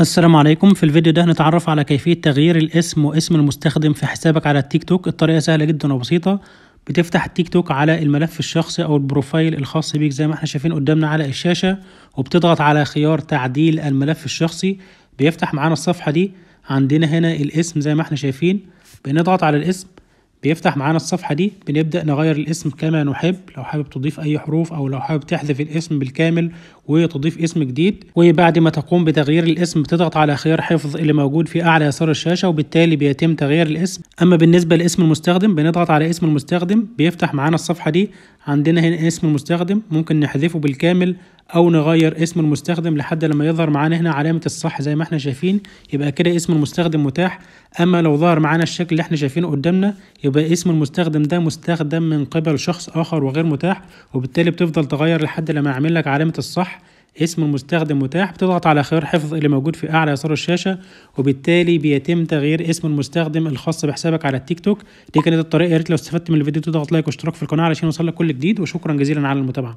السلام عليكم في الفيديو ده هنتعرف على كيفية تغيير الاسم واسم المستخدم في حسابك على التيك توك الطريقة سهلة جدا وبسيطة بتفتح التيك توك على الملف الشخصي او البروفايل الخاص بيك زي ما احنا شايفين قدامنا على الشاشة وبتضغط على خيار تعديل الملف الشخصي بيفتح معانا الصفحة دي عندنا هنا الاسم زي ما احنا شايفين بنضغط على الاسم بيفتح معانا الصفحة دي بنبدأ نغير الاسم كما نحب لو حابب تضيف أي حروف أو لو حابب تحذف الاسم بالكامل وتضيف اسم جديد وبعد ما تقوم بتغيير الاسم بتضغط على خيار حفظ اللي موجود في أعلى يسار الشاشة وبالتالي بيتم تغيير الاسم أما بالنسبة لاسم المستخدم بنضغط على اسم المستخدم بيفتح معانا الصفحة دي عندنا هنا اسم المستخدم ممكن نحذفه بالكامل او نغير اسم المستخدم لحد لما يظهر معانا هنا علامه الصح زي ما احنا شايفين يبقى كده اسم المستخدم متاح اما لو ظهر معانا الشكل اللي احنا شايفينه قدامنا يبقى اسم المستخدم ده مستخدم من قبل شخص اخر وغير متاح وبالتالي بتفضل تغير لحد لما يعمل لك علامه الصح اسم المستخدم متاح بتضغط على خيار حفظ اللي موجود في اعلى يسار الشاشه وبالتالي بيتم تغيير اسم المستخدم الخاص بحسابك على التيك توك دي كانت الطريقه يا ريت لو استفدت من الفيديو تضغط لايك واشتراك في القناه علشان يوصلك كل جديد وشكرا جزيلا على المتابعه